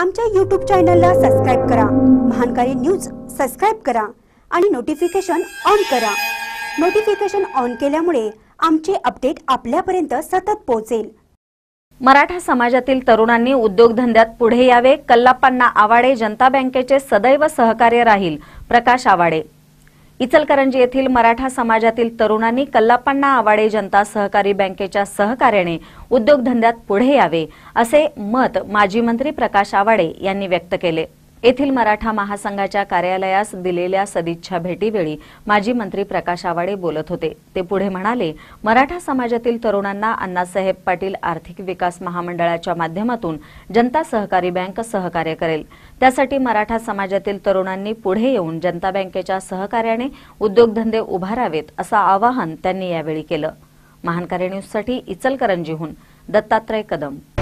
आमच्या यूट्यूब चॅनलला सबस्क्राईब करा महानकारी न्यूज सबस्क्राईब करा आणि नोटिफिकेशन ऑन करा नोटिफिकेशन ऑन केल्यामुळे आमचे अपडेट आपल्यापर्यंत सतत पोहोचेल मराठा समाजातील तरुणांनी उद्योगधंद्यात पुढे यावे कल्लाप्पांना आवाडे जनता बँकेचे सदैव सहकार्य राहील प्रकाश आवाडे इचलकरंजी येथील मराठा समाजातील तरुणांनी कल्लापण्णा आवाडे जनता सहकारी बँकेच्या सहकार्याने उद्योगधंद्यात पुढे यावे असे मत माजी मंत्री प्रकाश आवाडे यांनी व्यक्त केले येथील मराठा महासंघाच्या कार्यालयास दिलेल्या सदिच्छा भेटीवेळी माजी मंत्री प्रकाश आवाडे बोलत होते ते पुढे म्हणाले मराठा समाजातील तरुणांना अण्णासाहेब पाटील आर्थिक विकास महामंडळाच्या माध्यमातून जनता सहकारी बँक सहकार्य करेल त्यासाठी मराठा समाजातील तरुणांनी पुढे येऊन जनता बँकेच्या सहकार्याने उद्योगधंदे उभारावेत असं आवाहन त्यांनी यावेळी केलं महानकारी न्यूजसाठी इचलकरंजीहून दत्तात्रय कदम